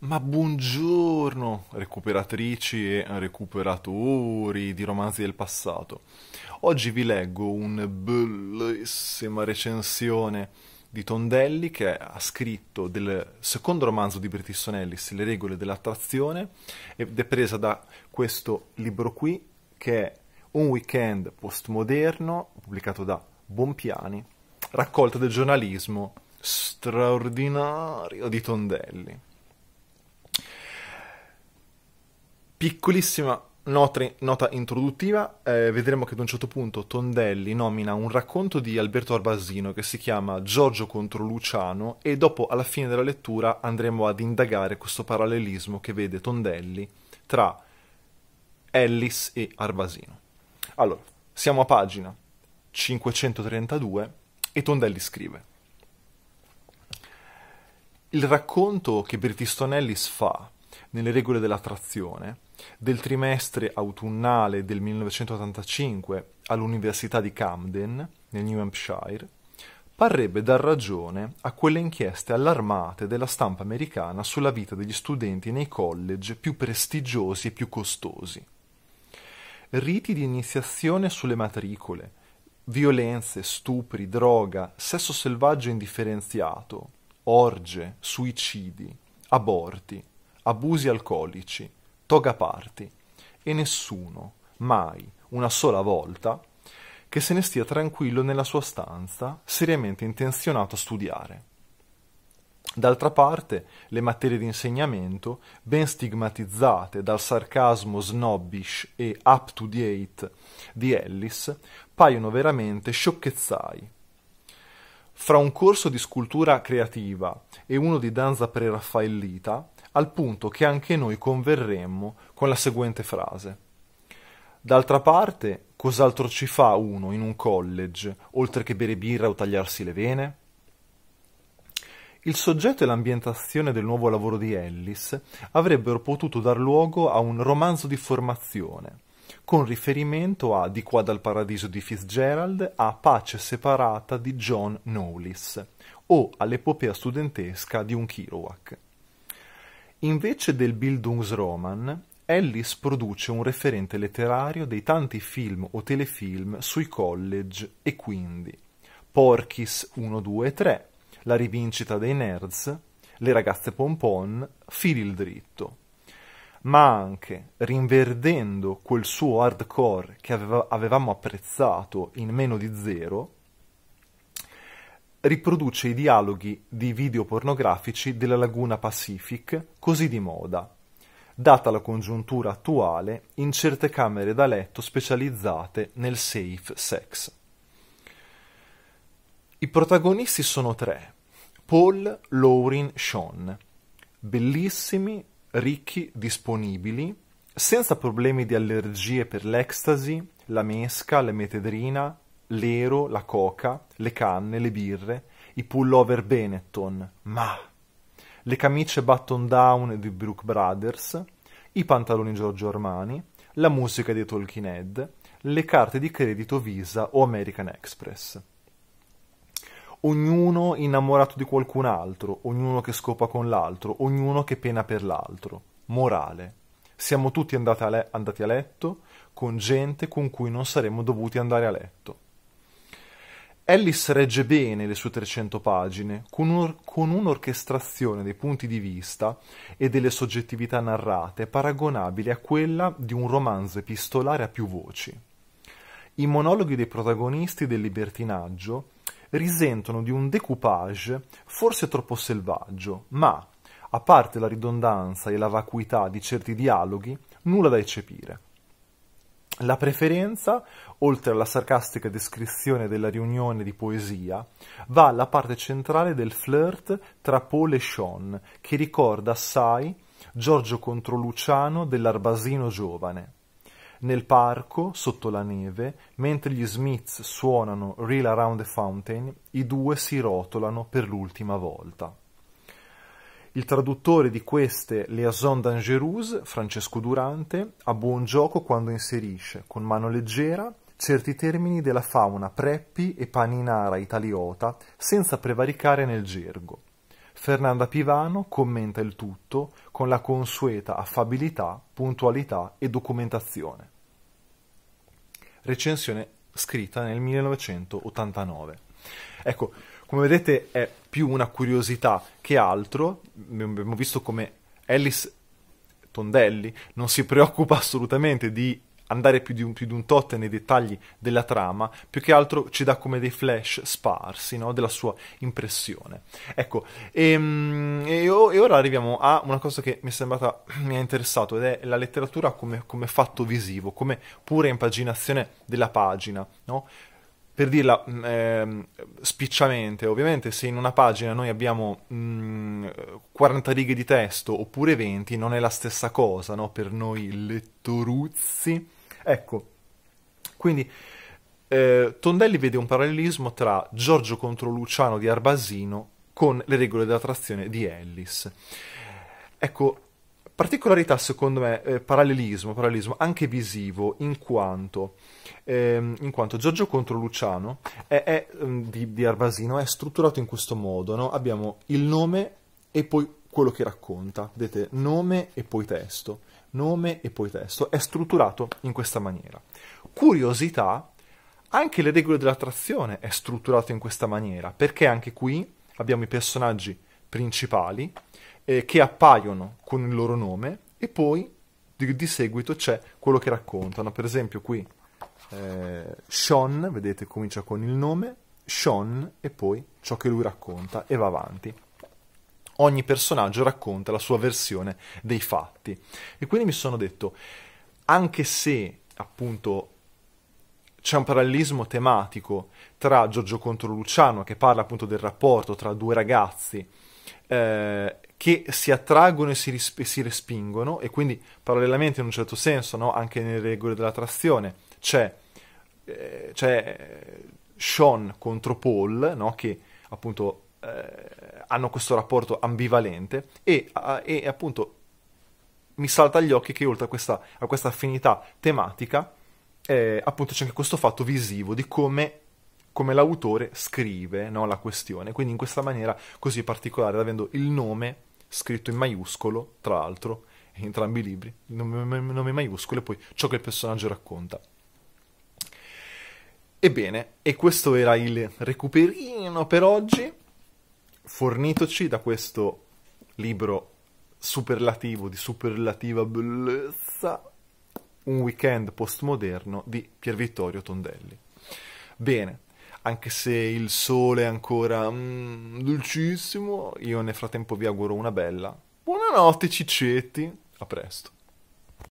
Ma buongiorno, recuperatrici e recuperatori di romanzi del passato. Oggi vi leggo una bellissima recensione di Tondelli che ha scritto del secondo romanzo di Bertison Ellis, Le regole dell'attrazione, ed è presa da questo libro qui che è Un weekend postmoderno, pubblicato da Bompiani, raccolta del giornalismo straordinario di Tondelli. Piccolissima nota, nota introduttiva, eh, vedremo che ad un certo punto Tondelli nomina un racconto di Alberto Arbasino che si chiama Giorgio contro Luciano e dopo alla fine della lettura andremo ad indagare questo parallelismo che vede Tondelli tra Ellis e Arbasino. Allora, siamo a pagina 532 e Tondelli scrive. Il racconto che Bertistonellis fa nelle regole dell'attrazione del trimestre autunnale del 1985 all'Università di Camden, nel New Hampshire, parrebbe dar ragione a quelle inchieste allarmate della stampa americana sulla vita degli studenti nei college più prestigiosi e più costosi. Riti di iniziazione sulle matricole, violenze, stupri, droga, sesso selvaggio indifferenziato, orge, suicidi, aborti, abusi alcolici, toga parti, e nessuno, mai, una sola volta, che se ne stia tranquillo nella sua stanza, seriamente intenzionato a studiare. D'altra parte, le materie di insegnamento, ben stigmatizzate dal sarcasmo snobbish e up to date di Ellis, paiono veramente sciocchezzai. Fra un corso di scultura creativa e uno di danza preraffaellita, al punto che anche noi converremmo con la seguente frase. D'altra parte, cos'altro ci fa uno in un college, oltre che bere birra o tagliarsi le vene? Il soggetto e l'ambientazione del nuovo lavoro di Ellis avrebbero potuto dar luogo a un romanzo di formazione, con riferimento a Di qua dal paradiso di Fitzgerald a Pace separata di John Knowles o all'epopea studentesca di un Kirouac. Invece del Bildungsroman, Ellis produce un referente letterario dei tanti film o telefilm sui college e quindi Porkis 1, 2 e 3, La rivincita dei nerds, Le ragazze pompon, Fili il dritto. Ma anche, rinverdendo quel suo hardcore che aveva, avevamo apprezzato in meno di zero, riproduce i dialoghi di video pornografici della laguna Pacific, così di moda, data la congiuntura attuale in certe camere da letto specializzate nel safe sex. I protagonisti sono tre, Paul, Lauren, Sean, bellissimi, ricchi, disponibili, senza problemi di allergie per l'ecstasy, la mesca, la metedrina, l'ero, la coca, le canne, le birre, i pullover Benetton, ma le camicie button down di Brooke Brothers, i pantaloni Giorgio Armani, la musica dei Talking Head, le carte di credito Visa o American Express. Ognuno innamorato di qualcun altro, ognuno che scopa con l'altro, ognuno che pena per l'altro. Morale. Siamo tutti andati a, le- andati a letto con gente con cui non saremmo dovuti andare a letto. Ellis regge bene le sue 300 pagine con, un, con un'orchestrazione dei punti di vista e delle soggettività narrate paragonabile a quella di un romanzo epistolare a più voci. I monologhi dei protagonisti del libertinaggio risentono di un decoupage forse troppo selvaggio, ma, a parte la ridondanza e la vacuità di certi dialoghi, nulla da eccepire. La preferenza, oltre alla sarcastica descrizione della riunione di poesia, va alla parte centrale del flirt tra Paul e Sean, che ricorda assai Giorgio contro Luciano dell'Arbasino giovane. Nel parco, sotto la neve, mentre gli Smiths suonano Real Around the Fountain, i due si rotolano per l'ultima volta. Il traduttore di queste Liaison dangereuse, Francesco Durante, ha buon gioco quando inserisce, con mano leggera, certi termini della fauna preppi e paninara italiota, senza prevaricare nel gergo. Fernanda Pivano commenta il tutto con la consueta affabilità, puntualità e documentazione. Recensione scritta nel 1989. Ecco, come vedete è più una curiosità che altro, abbiamo visto come Alice Tondelli non si preoccupa assolutamente di andare più di, un, più di un tot nei dettagli della trama, più che altro ci dà come dei flash sparsi no? della sua impressione. Ecco, ehm, e, e, ora arriviamo a una cosa che mi è sembrata mi ha interessato ed è la letteratura come, come fatto visivo, come pura impaginazione della pagina. No? per dirla eh, spicciamente, ovviamente se in una pagina noi abbiamo mh, mm, 40 righe di testo oppure 20 non è la stessa cosa, no? Per noi lettoruzzi. Ecco, quindi eh, Tondelli vede un parallelismo tra Giorgio contro Luciano di Arbasino con le regole della trazione di Ellis. Ecco, Particolarità, secondo me, eh, parallelismo, parallelismo, anche visivo, in quanto, ehm, in quanto Giorgio contro Luciano è, è, ehm, di, di, Arvasino è strutturato in questo modo, no? abbiamo il nome e poi quello che racconta, vedete, nome e poi testo, nome e poi testo, è strutturato in questa maniera. Curiosità, anche le regole dell'attrazione è strutturato in questa maniera, perché anche qui abbiamo i personaggi principali, eh, che appaiono con il loro nome e poi di, di seguito c'è quello che raccontano. Per esempio qui eh, Sean, vedete, comincia con il nome, Sean e poi ciò che lui racconta e va avanti. Ogni personaggio racconta la sua versione dei fatti. E quindi mi sono detto, anche se appunto c'è un parallelismo tematico tra Giorgio contro Luciano che parla appunto del rapporto tra due ragazzi eh, che si attraggono e si, risp- si, respingono e quindi parallelamente in un certo senso, no? anche nelle regole dell'attrazione, c'è, eh, c'è eh, Sean contro Paul no? che appunto eh, hanno questo rapporto ambivalente e, a, e, appunto mi salta agli occhi che oltre a questa, a questa affinità tematica eh, appunto c'è anche questo fatto visivo di come come l'autore scrive no, la questione, quindi in questa maniera così particolare, avendo il nome scritto in maiuscolo, tra l'altro, in entrambi i libri, il nome, nome maiuscolo e poi ciò che il personaggio racconta. Ebbene, e questo era il recuperino per oggi, fornitoci da questo libro superlativo di superlativa bellezza, un weekend postmoderno di Pier Vittorio Tondelli. Bene, anche se il sole è ancora mm, dolcissimo, io nel frattempo vi auguro una bella. Buonanotte ciccetti, a presto.